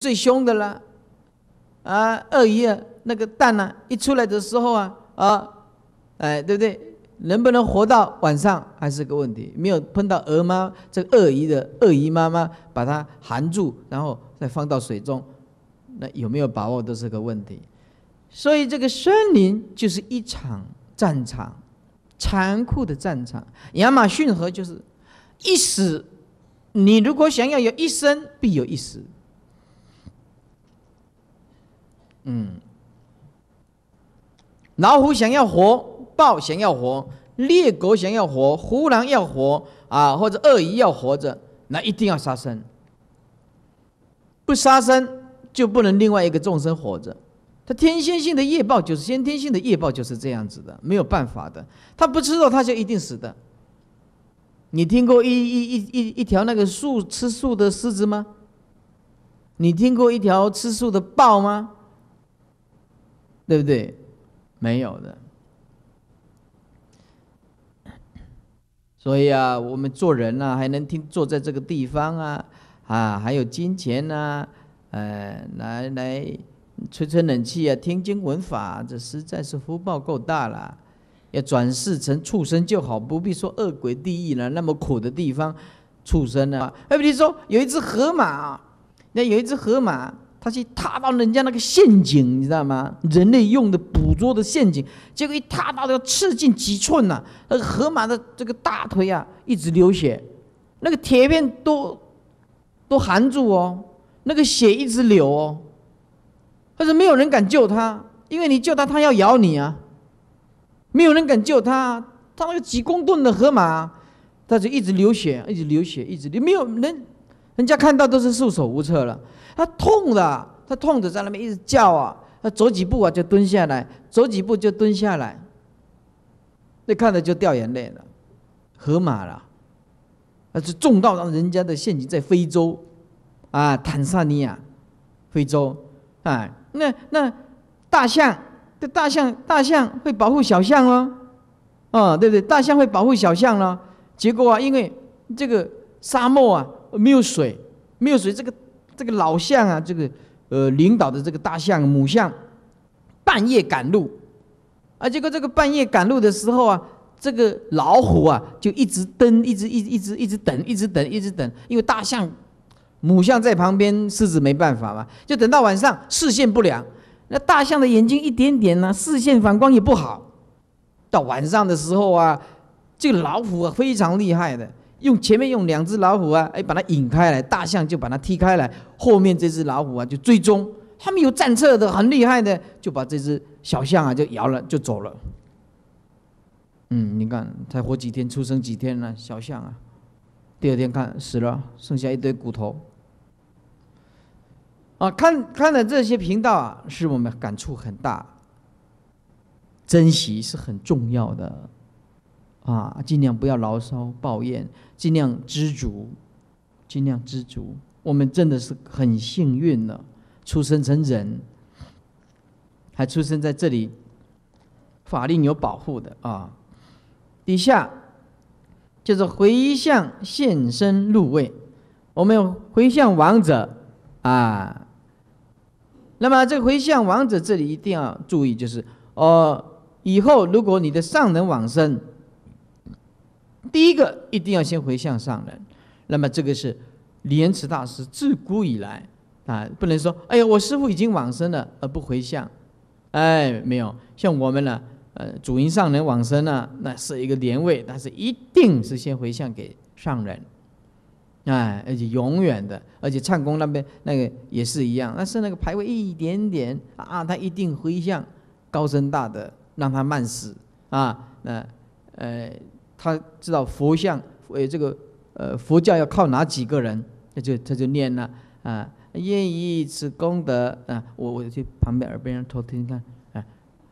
最凶的了，啊，鳄鱼那个蛋呢？一出来的时候啊，啊，哎，对不对？能不能活到晚上还是个问题。没有碰到鹅妈，这鳄鱼的鳄鱼妈妈把它含住，然后再放到水中，那有没有把握都是个问题。所以这个森林就是一场战场，残酷的战场。亚马逊河就是一死，你如果想要有一生，必有一死。嗯，老虎想要活，豹想要活，猎狗想要活，胡狼要活啊，或者鳄鱼要活着，那一定要杀生。不杀生就不能另外一个众生活着。它天仙性的业豹就是先天性的业豹就是这样子的，没有办法的。它不吃肉，它就一定死的。你听过一一一一一条那个树吃素的狮子吗？你听过一条吃素的豹吗？对不对？没有的。所以啊，我们做人呐，还能听坐在这个地方啊，啊，还有金钱呐，呃，来来吹吹冷气啊，听经闻法，这实在是福报够大了。要转世成畜生就好，不必说恶鬼地狱了，那么苦的地方，畜生啊。哎，比如说有一只河马，那有一只河马。他去踏到人家那个陷阱，你知道吗？人类用的捕捉的陷阱，结果一踏到，要刺进几寸呐！那个河马的这个大腿啊，一直流血，那个铁片都都含住哦，那个血一直流哦。但是没有人敢救他，因为你救他，他要咬你啊。没有人敢救他，他那个几公吨的河马，他就一直流血，一直流血，一直流，没有人，人家看到都是束手无策了。他痛的，他痛的，在那边一直叫啊！他走几步啊，就蹲下来；走几步就蹲下来。那看着就掉眼泪了，河马了，那就中到让人家的陷阱，在非洲，啊，坦桑尼亚，非洲，哎，那那大象，这大象，大象会保护小象哦，啊，对不对？大象会保护小象了，结果啊，因为这个沙漠啊，没有水，没有水，这个。这个老象啊，这个呃，领导的这个大象母象半夜赶路，啊，结果这个半夜赶路的时候啊，这个老虎啊就一直蹬，一直一直一直一直等，一直等一直等，因为大象母象在旁边，狮子没办法嘛，就等到晚上，视线不良，那大象的眼睛一点点呢，视线反光也不好，到晚上的时候啊，这个老虎啊非常厉害的。用前面用两只老虎啊，哎，把它引开来，大象就把它踢开来，后面这只老虎啊就追踪，他们有战策的很厉害的，就把这只小象啊就摇了就走了。嗯，你看才活几天，出生几天呢，小象啊，第二天看死了，剩下一堆骨头。啊，看看了这些频道啊，使我们感触很大，珍惜是很重要的。啊，尽量不要牢骚抱怨，尽量知足，尽量知足。我们真的是很幸运了，出生成人，还出生在这里，法令有保护的啊。底下就是回向现身入位，我们回向王者啊。那么这回向王者这里一定要注意，就是哦，以后如果你的上人往生。第一个一定要先回向上人，那么这个是莲池大师自古以来啊，不能说哎呀我师傅已经往生了而不回向，哎没有像我们呢，呃主营上人往生呢，那是一个连位，但是一定是先回向给上人，哎而且永远的，而且唱功那边那个也是一样，那是那个排位一点点啊，他一定回向高僧大德，让他慢死啊那呃。他知道佛像，呃，这个，呃，佛教要靠哪几个人？他就他就念了啊，愿意此功德啊，我我去旁边耳边偷听看，哎，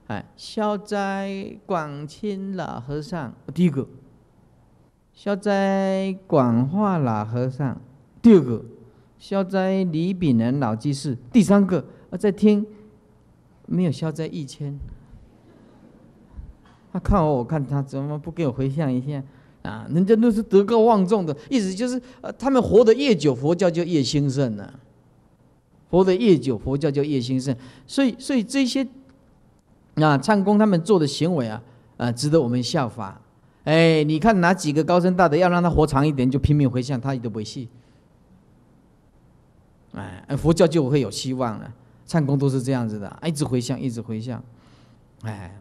哎，消灾广清老和尚第一个，消灾广化老和尚第二个，消灾李炳南老居士第三个，我在听，没有消灾一千。他看完，我看他怎么不给我回向一下？啊，人家都是德高望重的，意思就是，呃，他们活得越久，佛教就越兴盛呢。活得越久，佛教就越兴盛。所以，所以这些，啊，唱功他们做的行为啊，啊，值得我们效法。哎，你看哪几个高僧大德要让他活长一点，就拼命回向，他都不信。哎，佛教就会有希望了。唱功都是这样子的，一直回向，一直回向。哎。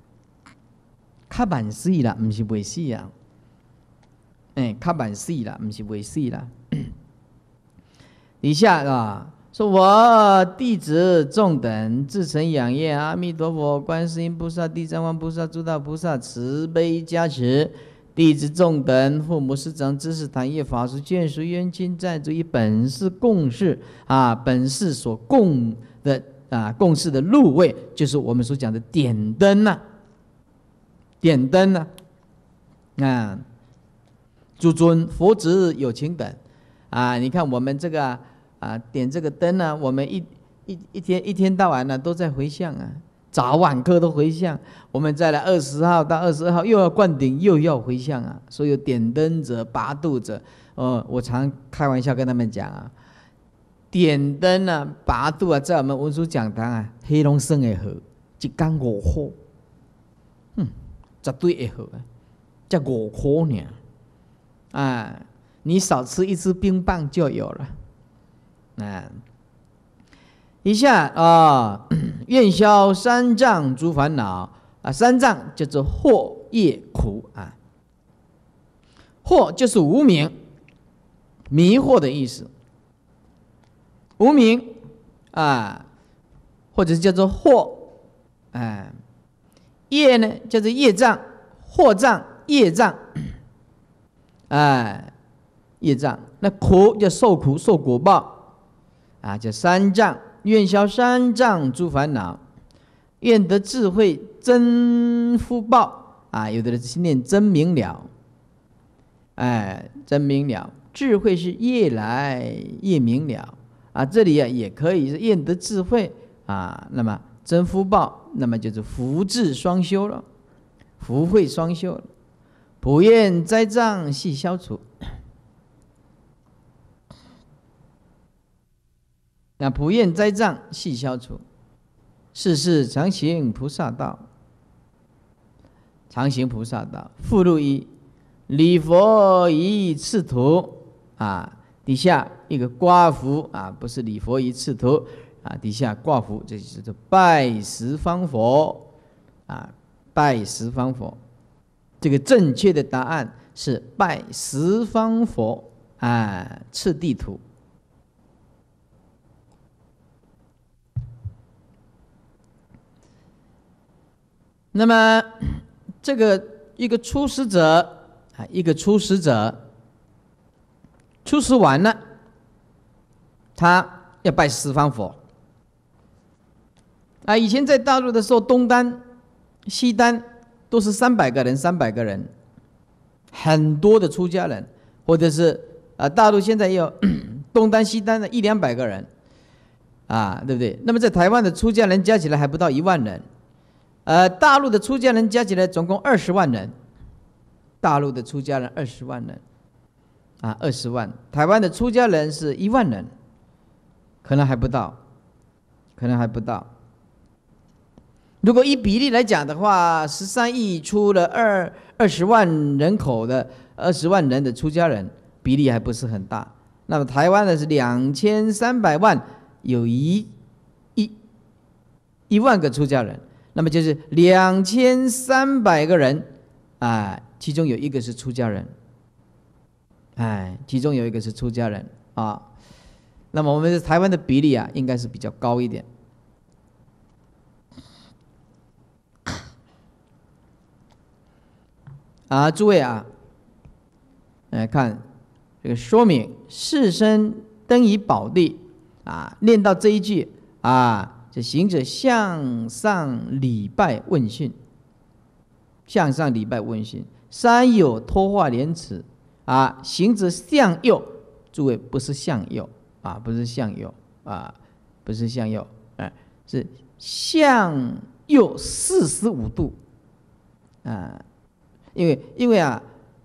他满世了，不是末世啊！哎，他满世了，不是末世了。以下啊，说：我弟子众等，自成养业。阿弥陀佛，观世音菩萨，地藏王菩萨，诸大菩萨慈悲加持。弟子众等，父母师长，知识谈业法术见属冤亲，债主以本世共事啊，本世所共的啊，共事的路位，就是我们所讲的点灯啊。点灯呢，啊，诸尊佛子有情等，啊，你看我们这个啊，点这个灯呢，我们一一一天一天到晚呢都在回向啊，早晚课都回向，我们再来二十号到二十二号又要灌顶又要回向啊，所以点灯者拔度者，哦，我常开玩笑跟他们讲啊，点灯啊，拔度啊，在我们文殊讲堂啊，黑龙生的河一干五火，嗯。绝对会好的，在五口呢，啊，你少吃一支冰棒就有了，啊！一下啊，愿消三藏诸烦恼啊，三藏叫做惑业苦啊，惑就是无名，迷惑的意思，无名啊，或者叫做惑，哎。业呢，就是业障、惑障、业障，哎，业障。那苦叫受苦受果报，啊，叫三障，愿消三障诸烦恼，愿得智慧真福报，啊，有的是心念真明了，哎，真明了，智慧是越来越明了，啊，这里啊也可以是愿得智慧，啊，那么。真福报，那么就是福智双修了，福慧双修了。普愿灾障悉消除，那普愿灾障悉消除，世世常行菩萨道，常行菩萨道。附录一，礼佛一赤图，啊，底下一个瓜福啊，不是礼佛一赤图。啊，底下挂幅，这就是说拜十方佛啊，拜十方佛。这个正确的答案是拜十方佛啊，次地图。那么，这个一个出始者啊，一个出始者，出师完了，他要拜十方佛。啊，以前在大陆的时候，东单、西单都是三百个人，三百个人，很多的出家人，或者是啊，大陆现在也有东单、西单的一两百个人，啊，对不对？那么在台湾的出家人加起来还不到一万人，呃，大陆的出家人加起来总共二十万人，大陆的出家人二十万人，啊，二十万，台湾的出家人是一万人，可能还不到，可能还不到。如果以比例来讲的话，十三亿出了二二十万人口的二十万人的出家人比例还不是很大。那么台湾呢是两千三百万，有一一一万个出家人，那么就是两千三百个人，啊，其中有一个是出家人，哎，其中有一个是出家人啊。那么我们台湾的比例啊，应该是比较高一点。啊，诸位啊，来看这个说明。世身登于宝地，啊，念到这一句啊，这行者向上礼拜问讯。向上礼拜问讯。山有托化莲池，啊，行者向右。诸位不是向右，啊，不是向右，啊，不是向右，哎，是向右四十五度，啊。因为因为啊，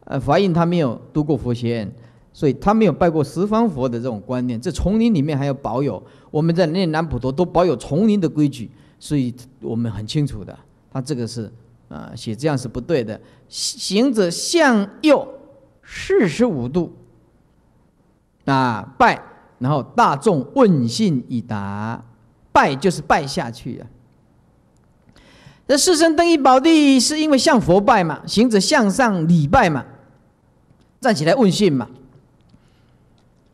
呃，法印他没有读过佛院，所以他没有拜过十方佛的这种观念。这丛林里面还要保有，我们在念南普陀都保有丛林的规矩，所以我们很清楚的，他这个是啊写这样是不对的。行者向右四十五度啊拜，然后大众问信以答，拜就是拜下去啊。那四圣登一宝地，是因为向佛拜嘛？行者向上礼拜嘛？站起来问讯嘛？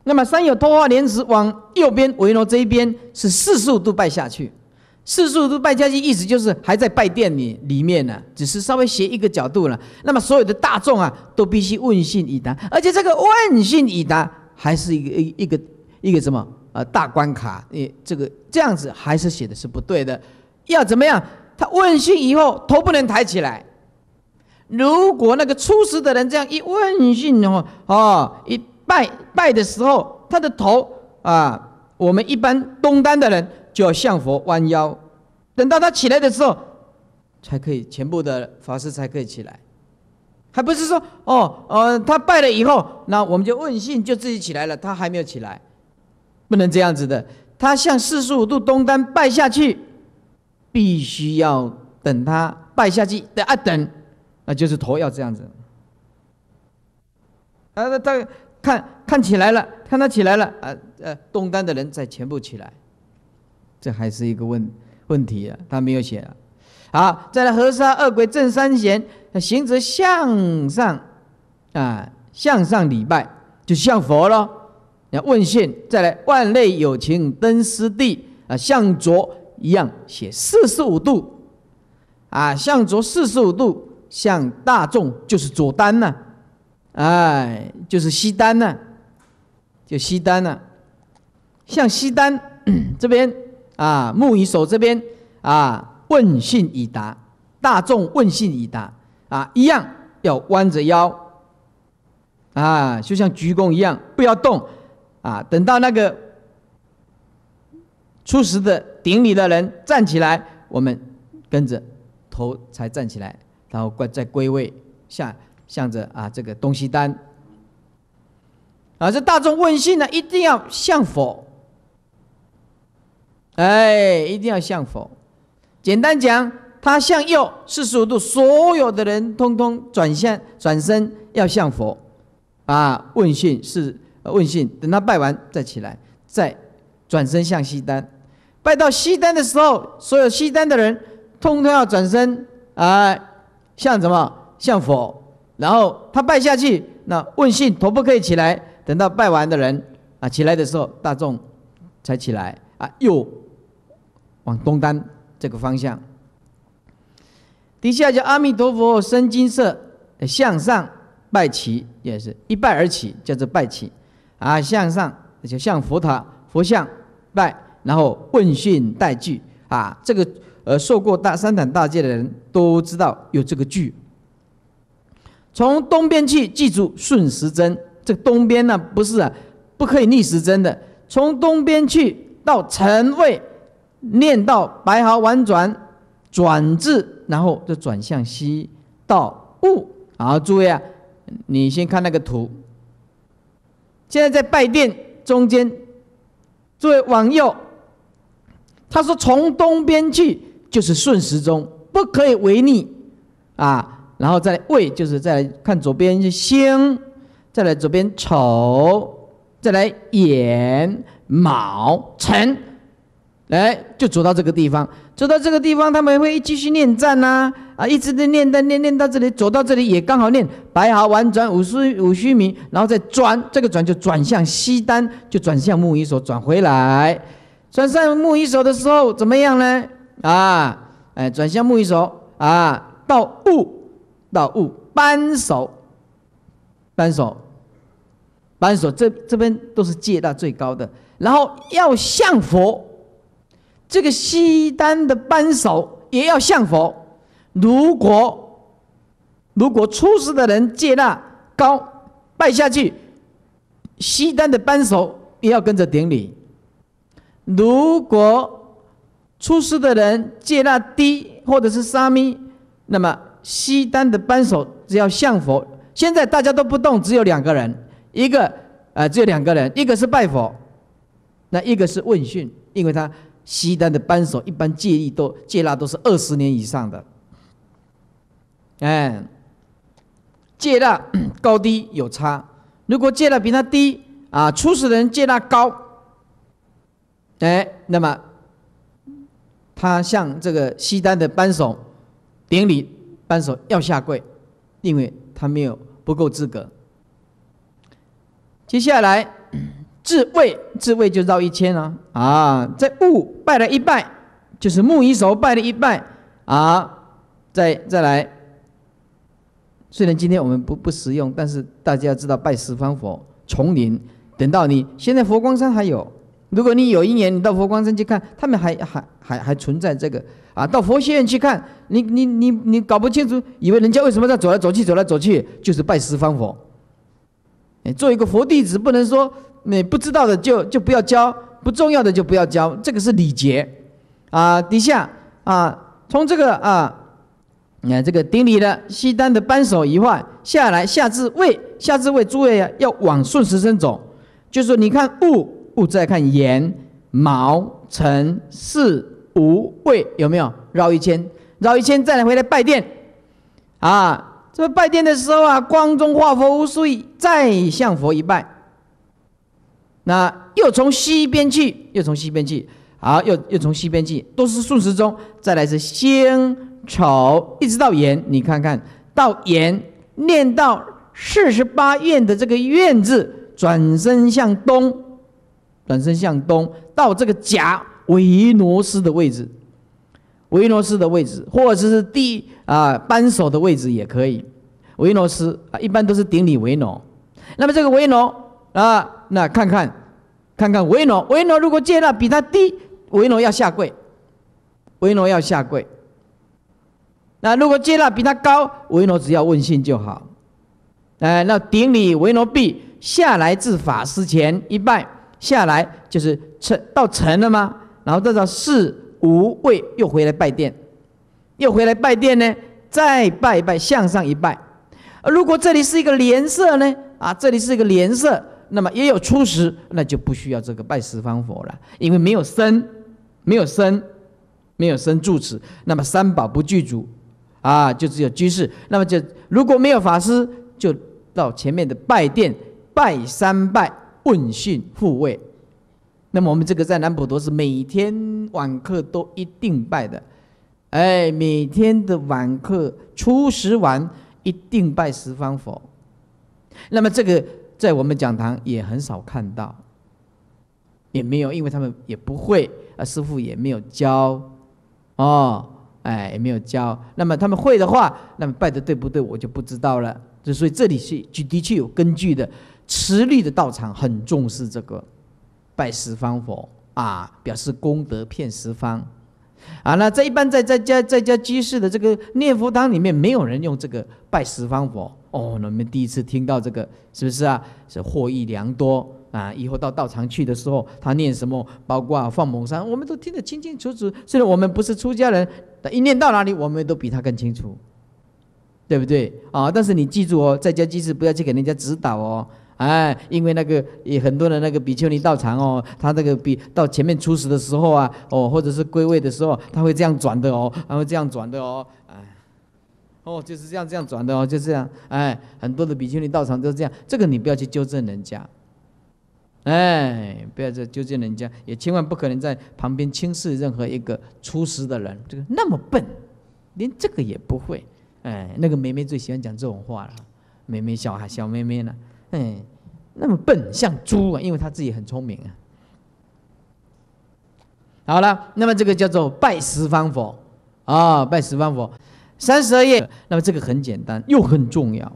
那么三有通化莲池往右边维罗这一边是四树都拜下去，四树都拜下去，意思就是还在拜殿里里面呢，只是稍微斜一个角度了。那么所有的大众啊，都必须问讯以答，而且这个问讯以答还是一个一一个一个什么呃大关卡？你这个这样子还是写的是不对的，要怎么样？他问讯以后，头不能抬起来。如果那个初事的人这样一问讯哦哦一拜拜的时候，他的头啊，我们一般东单的人就要向佛弯腰。等到他起来的时候，才可以全部的法师才可以起来，还不是说哦呃他拜了以后，那我们就问讯就自己起来了，他还没有起来，不能这样子的。他向四十五度东单拜下去。必须要等他拜下去，等啊等，那就是头要这样子。啊，他看看起来了，看他起来了，啊呃，动单的人再全部起来，这还是一个问问题啊，他没有写啊。好，再来河沙二鬼正三贤，行者向上啊，向上礼拜，就向佛了。要问讯，再来万类有情登斯地啊，向左。一样写四十五度，啊，向左四十五度，向大众就是左单呢，哎，就是西单呢，就西单呢，向西单 这边啊，木鱼手这边啊，问讯已达大众，问讯已达啊，一样要弯着腰，啊，就像鞠躬一样，不要动，啊，等到那个初始的。顶礼的人站起来，我们跟着头才站起来，然后再归位，向向着啊这个东西单。啊，这大众问讯呢，一定要向佛。哎，一定要向佛。简单讲，他向右四十五度，所有的人通通转向转身要向佛。啊，问讯是问讯，等他拜完再起来，再转身向西单。拜到西单的时候，所有西单的人通通要转身，啊，像什么像佛，然后他拜下去，那问信头不可以起来。等到拜完的人啊起来的时候，大众才起来啊，又往东单这个方向。底下叫阿弥陀佛深金色，向上拜起也是一拜而起，叫做拜起，啊，向上就向佛塔佛像拜。然后问讯带句啊，这个呃，受过大三坛大戒的人都知道有这个句。从东边去，记住顺时针，这个东边呢不是啊，不可以逆时针的。从东边去到陈位，念到白毫宛转，转至，然后再转向西到戊。好，注意啊，你先看那个图。现在在拜殿中间，诸位往右。他说：“从东边去就是顺时钟，不可以违逆啊。然后再来未，就是再来看左边是星，再来左边丑，再来寅、卯、辰，来就走到这个地方。走到这个地方，他们会继续念站呐啊，一直在念，但念念到这里，走到这里也刚好念白毫丸转五虚五虚名，然后再转，这个转就转向西单，就转向木鱼所转回来。”转向木鱼手的时候怎么样呢？啊，哎，转向木鱼手啊，到悟，到悟，扳手，扳手，扳手，这这边都是借大最高的。然后要向佛，这个西单的扳手也要向佛。如果如果出世的人借大高拜下去，西单的扳手也要跟着顶礼。如果出事的人借纳低，或者是沙弥，那么西单的扳手只要向佛。现在大家都不动，只有两个人，一个啊，只有两个人，一个是拜佛，那一个是问讯，因为他西单的扳手一般戒意都戒纳都是二十年以上的，哎，借纳高低有差。如果借纳比他低啊，出事的人借纳高。哎，那么他向这个西单的扳手顶礼，扳手要下跪，因为他没有不够资格。接下来，自慰自慰就绕一圈了啊，在物拜了一拜，就是木一手拜了一拜啊，再再来。虽然今天我们不不实用，但是大家知道拜十方佛、丛林，等到你现在佛光山还有。如果你有一年你到佛光山去看，他们还还还还存在这个啊，到佛学院去看，你你你你搞不清楚，以为人家为什么在走来走去走来走去，就是拜师方佛。哎，做一个佛弟子，不能说你不知道的就就不要教，不重要的就不要教，这个是礼节，啊，底下啊，从这个啊，你看这个顶礼的西单的扳手一换下来，下至位下至位诸位要往顺时针走，就是你看物。物再看，寅、卯、辰、巳、午、未，有没有绕一圈？绕一圈再来回来拜殿，啊，这拜殿的时候啊，光中化佛无数，再向佛一拜。那又从西边去，又从西边去，好，又又从西边去，都是顺时钟。再来是辛、丑，一直到寅，你看看到寅，念到四十八愿的这个愿字，转身向东。转身向东，到这个甲维诺斯的位置，维诺斯的位置，或者是第啊扳手的位置也可以。维诺斯啊，一般都是顶礼维诺。那么这个维诺啊，那看看看看维诺，维诺如果接纳比他低，维诺要下跪，维诺要下跪。那如果接纳比他高，维诺只要问心就好。哎，那顶礼维诺毕，下来至法师前一拜。下来就是成到成了吗？然后再到四无畏又回来拜殿，又回来拜殿呢？再拜一拜，向上一拜。如果这里是一个连舍呢？啊，这里是一个连舍，那么也有初始，那就不需要这个拜十方佛了，因为没有生，没有生，没有生住持，那么三宝不具足，啊，就只有居士。那么就如果没有法师，就到前面的拜殿拜三拜。问训复位，那么我们这个在南普陀是每天晚课都一定拜的，哎，每天的晚课初十晚一定拜十方佛，那么这个在我们讲堂也很少看到，也没有，因为他们也不会啊，师傅也没有教，哦，哎，也没有教，那么他们会的话，那么拜的对不对，我就不知道了。就所以这里是就的确有根据的。慈利的道场很重视这个，拜十方佛啊，表示功德骗十方，啊，那在一般在在家在家居士的这个念佛堂里面，没有人用这个拜十方佛哦。那我们第一次听到这个，是不是啊？是获益良多啊！以后到道场去的时候，他念什么，包括放蒙山，我们都听得清清楚楚。虽然我们不是出家人，但一念到哪里，我们都比他更清楚，对不对啊？但是你记住哦，在家居士不要去给人家指导哦。哎，因为那个也很多人那个比丘尼道场哦，他那个比到前面出始的时候啊，哦，或者是归位的时候，他会这样转的哦，他会这样转的哦，哎，哦就是这样这样转的哦，就这样，哎，很多的比丘尼道场都是这样，这个你不要去纠正人家，哎，不要再纠正人家，也千万不可能在旁边轻视任何一个出始的人，这个那么笨，连这个也不会，哎，那个梅梅最喜欢讲这种话了，梅梅小孩小妹妹呢。嗯，那么笨像猪啊，因为他自己很聪明啊。好了，那么这个叫做拜十方佛啊，拜十方佛，三十二页。那么这个很简单又很重要，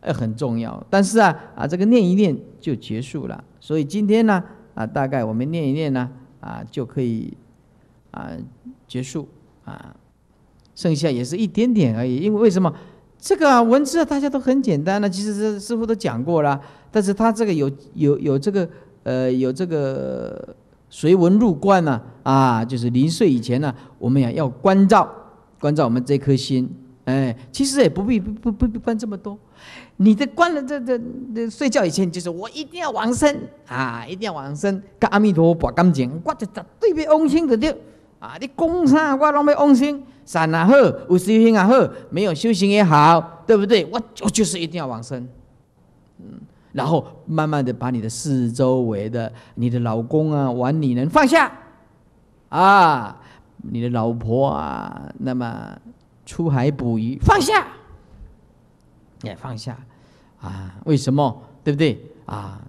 呃，很重要。但是啊啊，这个念一念就结束了。所以今天呢啊，大概我们念一念呢啊就可以啊结束啊，剩下也是一点点而已。因为为什么？这个文字啊，大家都很简单的，其实师傅都讲过了。但是他这个有有有这个呃有这个随文入观呢，啊，就是临睡以前呢，我们也要关照关照我们这颗心，哎，其实也不必不不不必关这么多。你的关了这这睡觉以前就是我一定要往生啊，一定要往生，跟阿弥陀佛刚经，我就对别安心的掉，啊，你工伤我那么安心。善啊好，五十一岁啊后，没有修行也好，对不对？我就就是一定要往生，嗯，然后慢慢的把你的四周围的你的老公啊、玩女人放下，啊，你的老婆啊，那么出海捕鱼放下，也放下，啊，为什么？对不对？啊，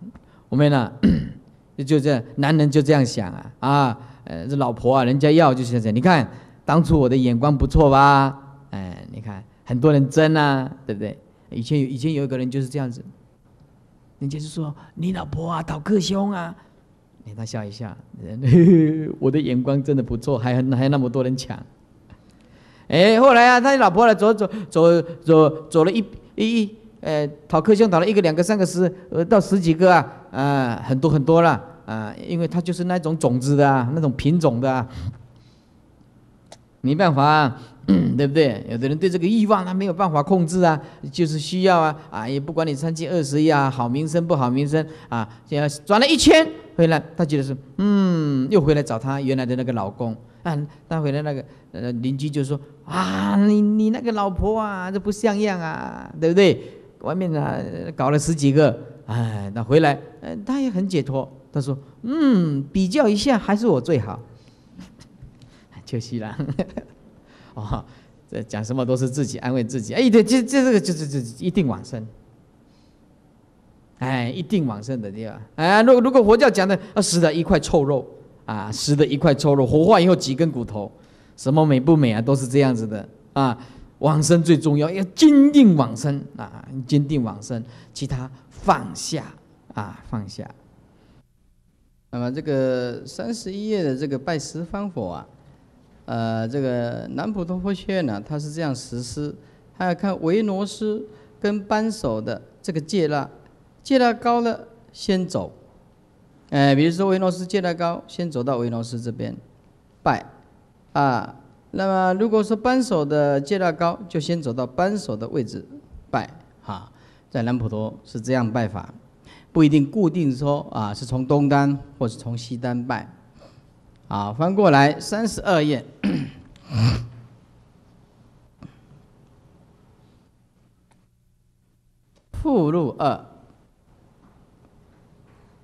我们呢，就这男人就这样想啊啊，呃，这老婆啊，人家要就是这想，你看。当初我的眼光不错吧？哎，你看很多人争啊，对不对？以前有以前有一个人就是这样子，人家就说你老婆啊，讨克兄啊，哎，他笑一笑，我的眼光真的不错，还还那么多人抢。哎，后来啊，他老婆来走走走走走了一一呃，讨克兄讨了一个、两个、三个、十呃到十几个啊，啊，很多很多了啊，因为他就是那种种子的啊，那种品种的。没办法啊，对不对？有的人对这个欲望他没有办法控制啊，就是需要啊啊！也不管你三七二十一啊，好名声不好名声啊，只要转了一圈回来，他觉得是嗯，又回来找他原来的那个老公啊。他回来那个呃邻居就说啊，你你那个老婆啊，这不像样啊，对不对？外面啊搞了十几个，哎，那回来呃，他也很解脱。他说嗯，比较一下还是我最好。可惜哈，哦，这讲什么都是自己安慰自己。哎，对，这这这个就是就一定往生，哎，一定往生的对吧？哎，如果如果佛教讲的，死的一块臭肉啊，死的一块臭肉，活化以后几根骨头，什么美不美啊，都是这样子的啊。往生最重要，要坚定往生啊，坚定往生，其他放下啊，放下。那么这个三十一页的这个拜师方法啊。呃，这个南普陀佛学院呢，它是这样实施，还要看维罗斯跟扳手的这个戒纳，戒纳高了先走，哎，比如说维罗斯戒纳高，先走到维罗斯这边拜，啊，那么如果说扳手的戒纳高，就先走到扳手的位置拜哈，在南普陀是这样拜法，不一定固定说啊是从东单或是从西单拜。好，翻过来三十二页。附录二，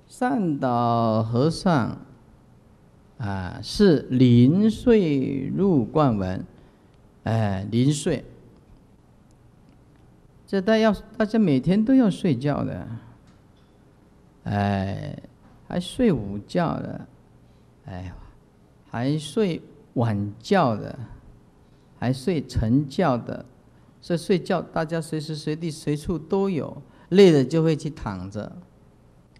善导和尚啊是临睡入冠文，哎，临睡。这大家要，大家每天都要睡觉的，哎，还睡午觉的，哎。还睡晚觉的，还睡晨觉的，以睡觉大家随时随地随处都有，累了就会去躺着，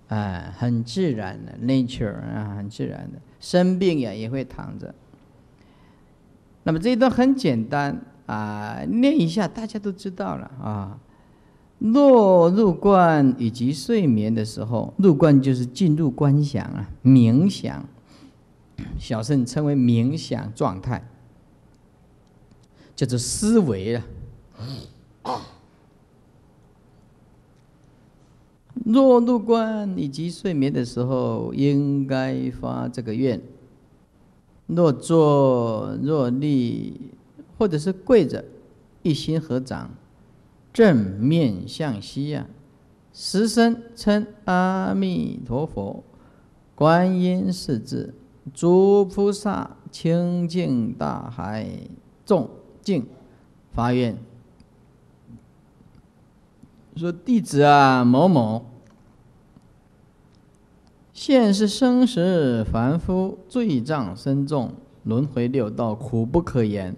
哎，很自然的 nature 啊，很自然的，生病也也会躺着。那么这一段很简单啊，念一下大家都知道了啊。落入观以及睡眠的时候，入观就是进入观想啊，冥想。小圣称为冥想状态，叫做思维啊。若入观以及睡眠的时候，应该发这个愿。若坐、若立，或者是跪着，一心合掌，正面向西呀。十声称阿弥陀佛，观音是字。诸菩萨清净大海众净，发愿说：“弟子啊，某某，现世生时，凡夫罪障深重，轮回六道苦不可言。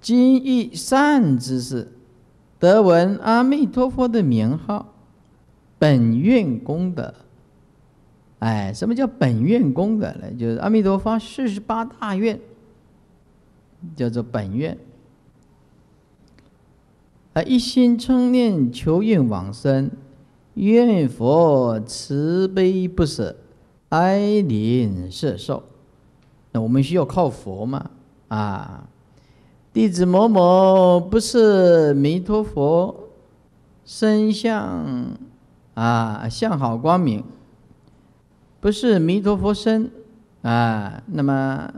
今遇善知识，得闻阿弥陀佛的名号，本愿功德。”哎，什么叫本愿功德呢？就是阿弥陀佛四十八大愿，叫做本愿。啊，一心称念求愿往生，愿佛慈悲不舍，哀怜摄受。那我们需要靠佛吗？啊，弟子某某不是弥陀佛，身相啊，相好光明。不是弥陀佛身啊，那么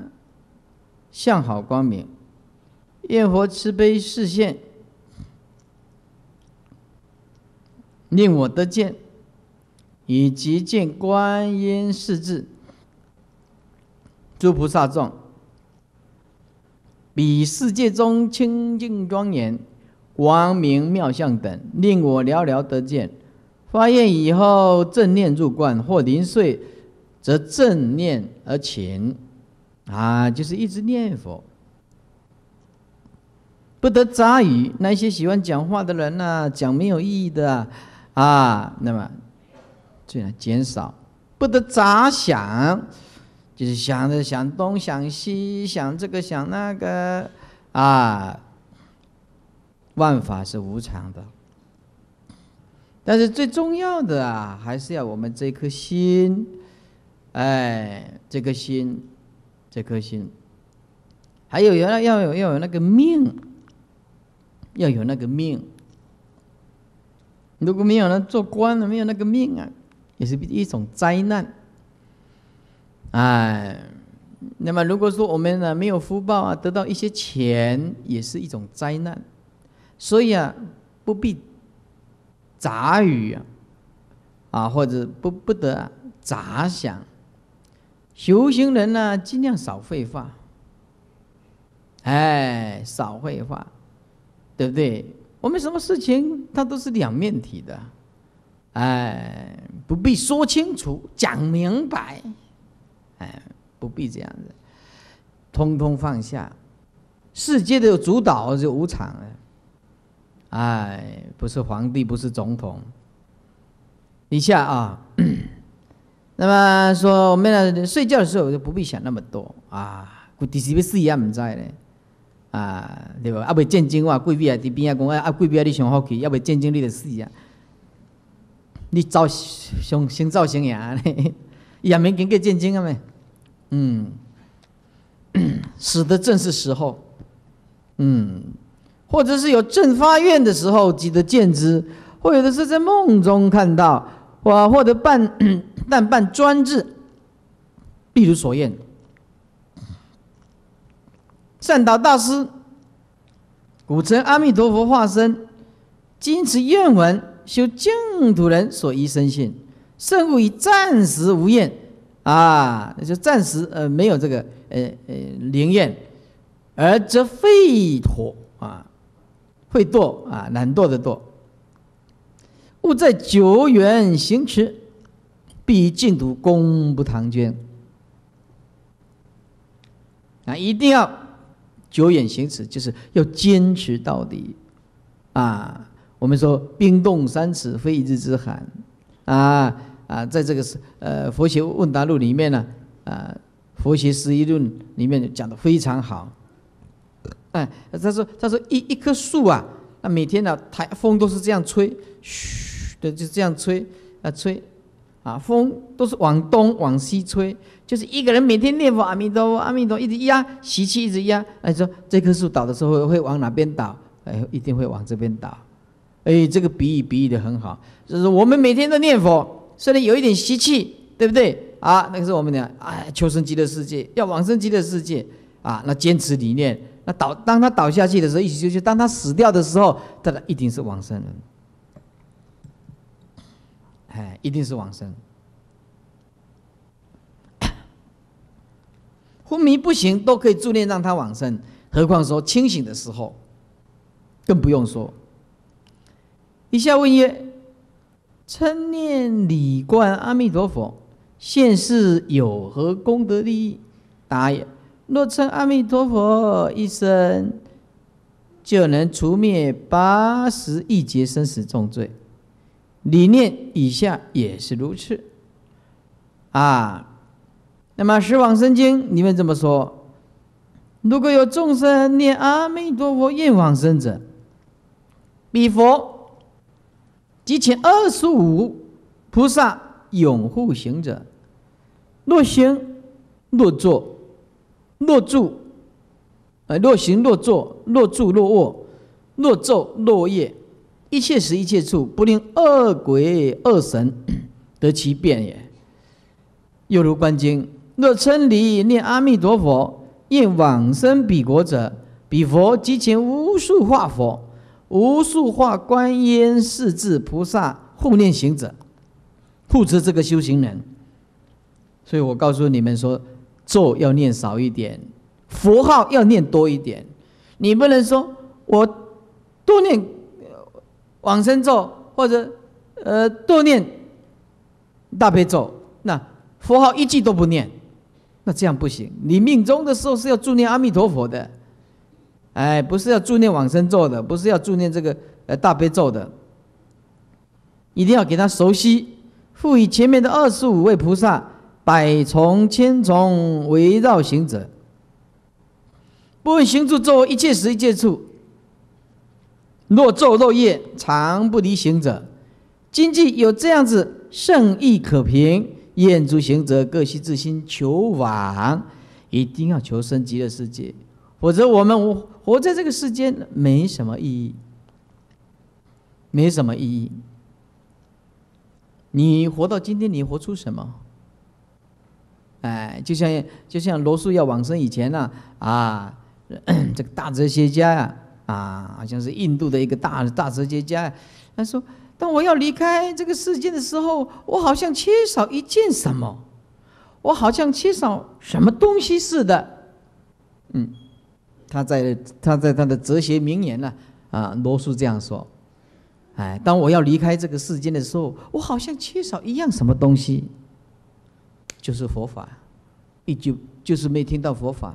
相好光明、愿佛慈悲示现，令我得见，以及见观音世智、诸菩萨众，彼世界中清净庄严、光明妙相等，令我寥寥得见。发愿以后，正念入观或临睡，则正念而寝。啊，就是一直念佛，不得杂语。那些喜欢讲话的人啊，讲没有意义的，啊，那么这样减少。不得杂想，就是想着想东想西，想这个想那个，啊，万法是无常的。但是最重要的啊，还是要我们这颗心，哎，这颗心，这颗心。还有原来要有要有那个命，要有那个命。如果没有呢，做官没有那个命啊，也是一种灾难。哎，那么如果说我们呢没有福报啊，得到一些钱也是一种灾难。所以啊，不必。杂语啊，或者不不得杂想，修行人呢，尽量少废话，哎，少废话，对不对？我们什么事情，它都是两面体的，哎，不必说清楚，讲明白，哎，不必这样子，通通放下，世界的主导是无常的。哎，不是皇帝，不是总统，一下啊。那么说，我们睡觉的时候就不必想那么多啊。贵第几欲死也唔在咧啊，对不？啊，未战争，我话贵啊，伫边啊讲，啊贵妃啊，你上好去，要未战争，你就死啊。你造，上先造新伢咧，伊 也免经过战争啊咩？嗯，死的正是时候。嗯。或者是有正发愿的时候即得见之，或有的是在梦中看到，或或得半 但半专制，必如所愿。善导大师，古称阿弥陀佛化身，今持愿文，修净土人所依生信，甚故以暂时无愿啊，就暂时呃没有这个呃呃灵验，而则废陀啊。会堕啊，懒惰的惰。勿在久远行持，必尽毒功不唐捐。啊，一定要久远行持，就是要坚持到底。啊，我们说冰冻三尺非一日之寒。啊啊，在这个是呃《佛学问答录》里面呢，啊《佛学十一论》里面讲的非常好。哎，他说：“他说一一棵树啊，那每天呢，台风都是这样吹，嘘的就这样吹，啊吹，啊风都是往东往西吹，就是一个人每天念佛阿弥陀佛阿弥陀佛，一直压习气，一直压。哎，说这棵树倒的时候会会往哪边倒？哎，一定会往这边倒。哎，这个比喻比喻的很好，就是我们每天都念佛，虽然有一点习气，对不对啊？那个时候我们讲，哎，求生极乐世界，要往生极乐世界啊，那坚持理念。”倒，当他倒下去的时候，意思就是当他死掉的时候，他一定是往生人。哎，一定是往生。昏迷不行，都可以助念让他往生，何况说清醒的时候，更不用说。以下问曰：“称念礼观阿弥陀佛，现世有何功德利益？”答曰：“若称阿弥陀佛一生，就能除灭八十亿劫生死重罪。理念以下也是如此。啊，那么《十往生经》里面怎么说？如果有众生念阿弥陀佛愿往生者，比佛即前二十五菩萨拥护行者，若行若坐。若住，呃，若行若坐，若住若卧，若昼若夜，一切时一切处，不令恶鬼恶神 得其便也。又如观经，若称离念阿弥陀佛，念往生彼国者，彼佛即前无数化佛，无数化观音势至菩萨护念行者，护持这个修行人。所以我告诉你们说。咒要念少一点，佛号要念多一点。你不能说我多念往生咒或者呃多念大悲咒，那佛号一句都不念，那这样不行。你命中的时候是要祝念阿弥陀佛的，哎，不是要祝念往生咒的，不是要祝念这个呃大悲咒的，一定要给他熟悉，赋予前面的二十五位菩萨。百重千重围绕行者，不问行住坐一切时一切处，若昼若夜，常不离行者。经济有这样子，胜意可平。愿诸行者各修自心，求往，一定要求生极乐世界。否则，我们活在这个世间，没什么意义，没什么意义。你活到今天，你活出什么？哎，就像就像罗素要往生以前呢，啊，这个大哲学家呀，啊，好像是印度的一个大大哲学家，他说：“当我要离开这个世界的时候，我好像缺少一件什么，我好像缺少什么东西似的。”嗯，他在他在他的哲学名言呢，啊，罗素这样说：“哎，当我要离开这个世界的时候，我好像缺少一样什么东西。”就是佛法，一句就是没听到佛法。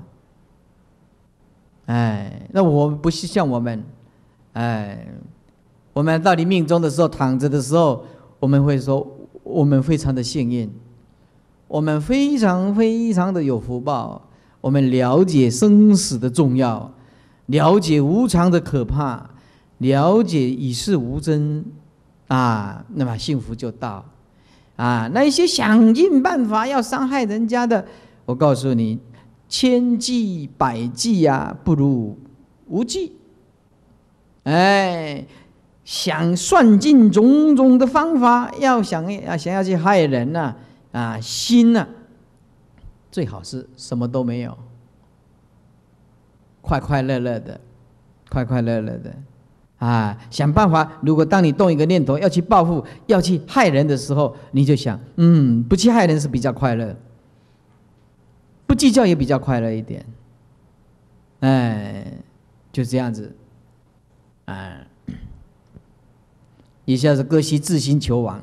哎，那我们不是像我们，哎，我们到你命中的时候，躺着的时候，我们会说我们非常的幸运，我们非常非常的有福报，我们了解生死的重要，了解无常的可怕，了解与世无争，啊，那么幸福就到。啊，那一些想尽办法要伤害人家的，我告诉你，千计百计呀，不如无计。哎，想算尽种种的方法，要想啊想要去害人呢，啊心呢，最好是什么都没有，快快乐乐的，快快乐乐的。啊，想办法！如果当你动一个念头要去报复、要去害人的时候，你就想：嗯，不去害人是比较快乐，不计较也比较快乐一点。哎，就这样子。哎，以下是各悉自心求亡。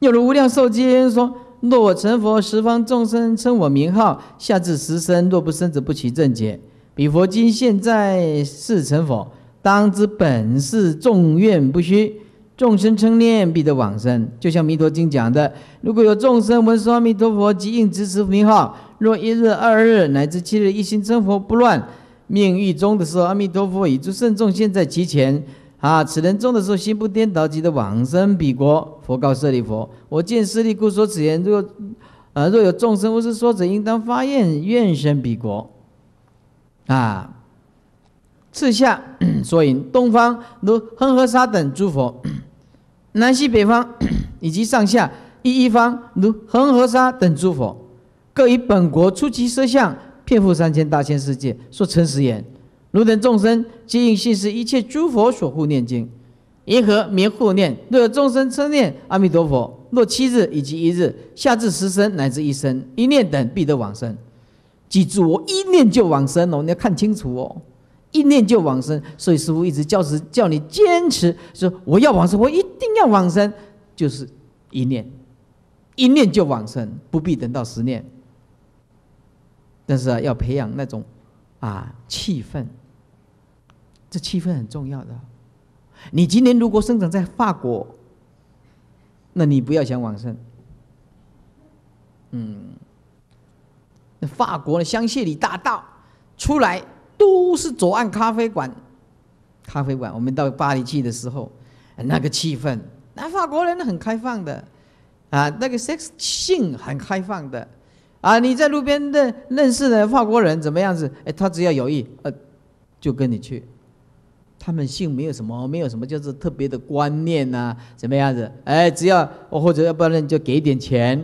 有如无量寿经说：若我成佛，十方众生称我名号，下至十生，若不生者，不取正解。比佛今现在是成佛。当知本是众愿不虚，众生称念，必得往生。就像弥陀经讲的，如果有众生闻说阿弥陀佛即应知持名号，若一日、二日乃至七日，一心称佛不乱，命欲终的时候，阿弥陀佛已诸圣众现在其前，啊，此人终的时候心不颠倒，即得往生彼国。佛告舍利弗：我见舍利故说此言。若啊，若有众生闻是说者，应当发愿，愿生彼国。啊。次下所引东方如恒河沙等诸佛，南西北方以及上下一一方如恒河沙等诸佛，各以本国出期色相，遍覆三千大千世界，说诚实言。如等众生皆应信是，一切诸佛所护念经，宜何名护念？若有众生称念阿弥陀佛，若七日以及一日，下至十声乃至一声一念等，必得往生。记住，我一念就往生哦，你要看清楚哦。一念就往生，所以师傅一直叫是叫你坚持，说我要往生，我一定要往生，就是一念，一念就往生，不必等到十年。但是啊，要培养那种啊气氛，这气氛很重要的。你今年如果生长在法国，那你不要想往生，嗯，那法国的香榭里大道出来。都是左岸咖啡馆，咖啡馆。我们到巴黎去的时候，那个气氛，那法国人很开放的，啊，那个 sex 性很开放的，啊，你在路边的认识的法国人怎么样子？哎，他只要有意，呃，就跟你去，他们性没有什么，没有什么就是特别的观念呐，怎么样子？哎，只要或者要不然就给点钱，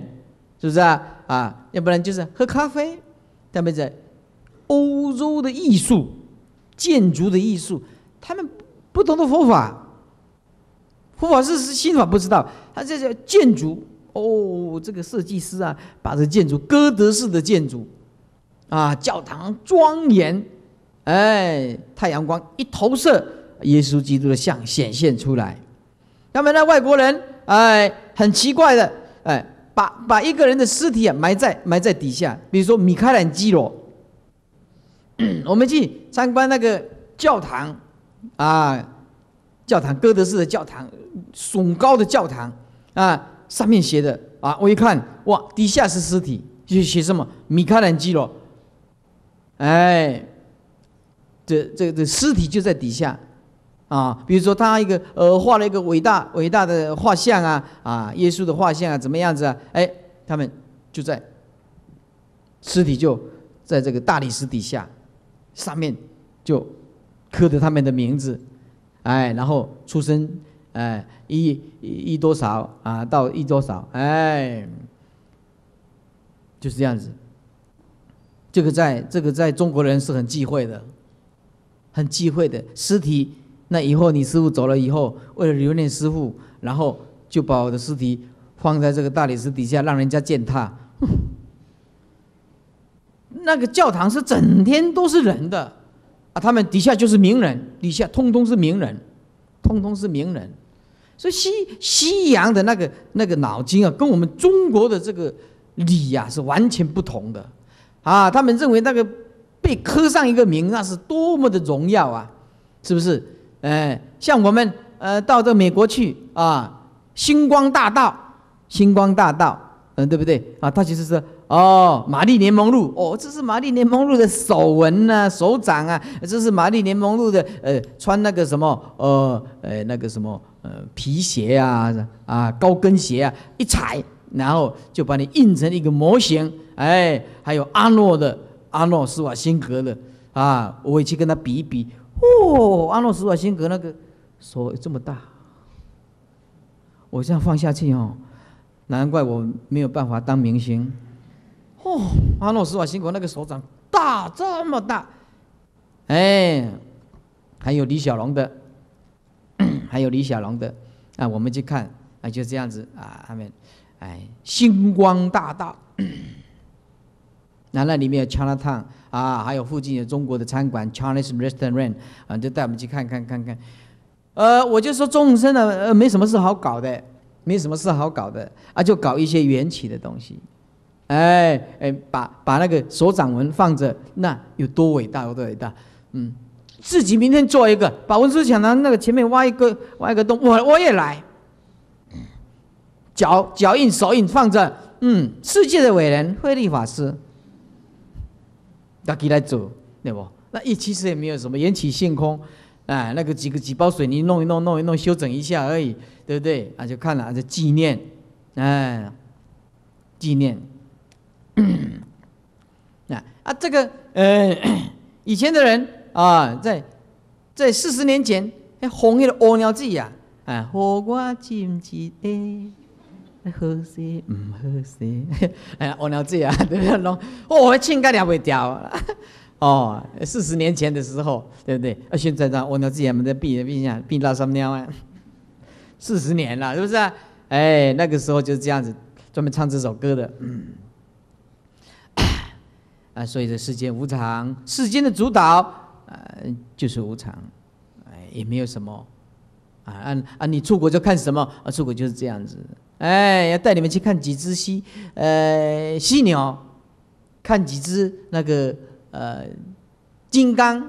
是不是啊？啊，要不然就是喝咖啡，大妹子。欧洲的艺术，建筑的艺术，他们不懂的佛法，佛法是是心法，不知道。他这叫建筑哦，这个设计师啊，把这建筑，歌德式的建筑，啊，教堂庄严，哎，太阳光一投射，耶稣基督的像显现出来。那么那外国人，哎，很奇怪的，哎，把把一个人的尸体啊埋在埋在底下，比如说米开朗基罗。我们去参观那个教堂，啊，教堂哥德式的教堂，耸高的教堂，啊，上面写的啊，我一看，哇，底下是尸体，就写什么米开朗基罗，哎，这这这尸体就在底下，啊，比如说他一个呃画了一个伟大伟大的画像啊，啊，耶稣的画像啊，怎么样子啊，哎，他们就在，尸体就在这个大理石底下。上面就刻着他们的名字，哎，然后出生，哎，一一多少啊，到一多少，哎，就是这样子。这个在，这个在中国人是很忌讳的，很忌讳的尸体。那以后你师傅走了以后，为了留念师傅，然后就把我的尸体放在这个大理石底下，让人家践踏。那个教堂是整天都是人的，啊，他们底下就是名人，底下通通是名人，通通是名人，所以西西洋的那个那个脑筋啊，跟我们中国的这个礼呀是完全不同的，啊，他们认为那个被刻上一个名，那是多么的荣耀啊，是不是？嗯，像我们呃到这个美国去啊，星光大道，星光大道，嗯，对不对？啊，他其实是。哦，玛丽莲梦露，哦，这是玛丽莲梦露的手纹呐，手掌啊，这是玛丽莲梦露的呃，穿那个什么呃呃那个什么呃皮鞋啊啊高跟鞋啊一踩，然后就把你印成一个模型，哎，还有阿诺的阿诺施瓦辛格的啊，我也去跟他比一比，哦，阿诺施瓦辛格那个手这么大，我这样放下去哦，难怪我没有办法当明星。哦，阿诺斯瓦辛格那个手掌大这么大，哎，还有李小龙的，还有李小龙的，啊，我们去看，啊，就这样子啊，他们，哎，星光大道，那那里面有 China Town 啊，还有附近有中国的餐馆 Chinese Restaurant，啊，就带我们去看看看看。呃，我就说众生的，呃，没什么事好搞的，没什么事好搞的，啊，就搞一些缘起的东西。哎哎，把把那个手掌纹放着，那有多伟大，有多伟大！嗯，自己明天做一个，把文殊讲堂那个前面挖一个挖一个洞，我我也来。脚脚印、手印放着，嗯，世界的伟人慧立法师，大家来做，对不？那也其实也没有什么，缘起性空，哎，那个几个几包水泥弄一弄弄一弄，修整一下而已，对不对？啊，就看了，就纪念，哎，纪念。那啊，这个呃，以前的人啊，在在四十年前还红一个黄尿纸呀，啊，我锅金鸡的，合适唔合适？哎，黄尿纸啊，对不对？哦，我亲家了不掉。哦，四十年前的时候，对不对？啊，现在呢，黄尿纸也没在避避一下，避到什么尿啊？四十年了，是不是啊？哎，那个时候就是这样子，专门唱这首歌的。嗯啊，所以这世间无常，世间的主导，呃，就是无常，哎，也没有什么，啊，啊啊，你出国就看什么，啊，出国就是这样子，哎，要带你们去看几只犀，呃，犀鸟，看几只那个呃，金刚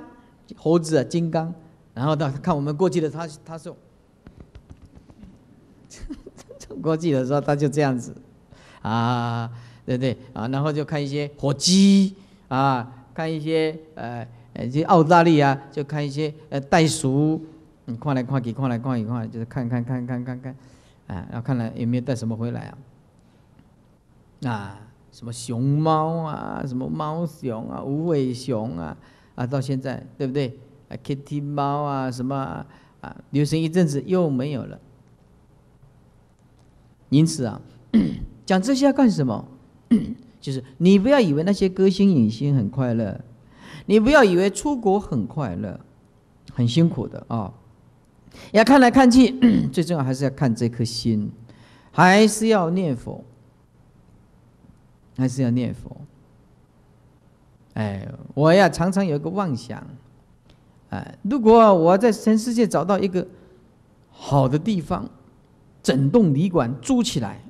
猴子啊，金刚，然后到看我们过去的他他说，过去的时候他就这样子，啊。对不对啊？然后就看一些火鸡啊，看一些呃呃，就澳大利亚，就看一些呃袋鼠，你看来看去，看来看去来，就是看看看看看看，啊，然后看了有没有带什么回来啊？啊，什么熊猫啊，什么猫熊啊，无尾熊啊，啊，到现在对不对？啊，Kitty 猫啊，什么啊，流行一阵子又没有了。因此啊，讲这些要干什么？就是你不要以为那些歌星影星很快乐，你不要以为出国很快乐，很辛苦的啊！要看来看去，最重要还是要看这颗心，还是要念佛，还是要念佛。哎，我呀常常有个妄想，哎，如果我在全世界找到一个好的地方，整栋旅馆租起来。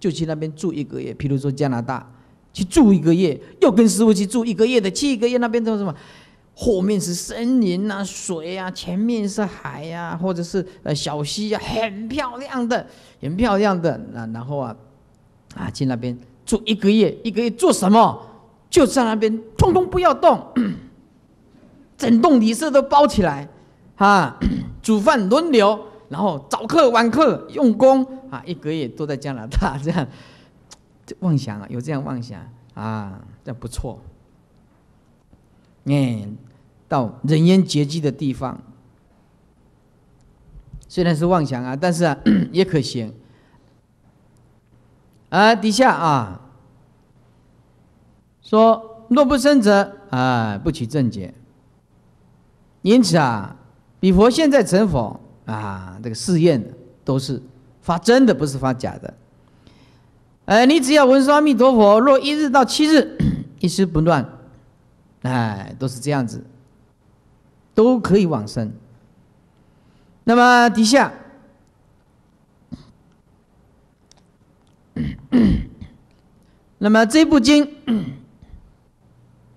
就去那边住一个月，譬如说加拿大，去住一个月，又跟师傅去住一个月的，去一个月那边做什么？后面是森林啊，水啊，前面是海呀，或者是呃小溪啊，很漂亮的，很漂亮的。那然后啊，啊去那边住一个月，一个月做什么？就在那边通通不要动，整栋旅社都包起来，啊，煮饭轮流。然后早课晚课用功啊，一个月都在加拿大这样，妄想啊，有这样妄想啊，这不错。嗯，到人烟绝迹的地方，虽然是妄想啊，但是啊也可行。啊，底下啊，说若不生者啊，不起正解。因此啊，比佛现在成佛。啊，这个试验都是发真的，不是发假的。呃，你只要闻阿弥陀佛，若一日到七日，一丝不乱，哎，都是这样子，都可以往生。那么底下，那么这部经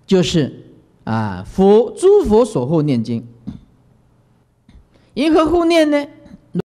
就是啊，佛诸佛所后念经。因何护念呢？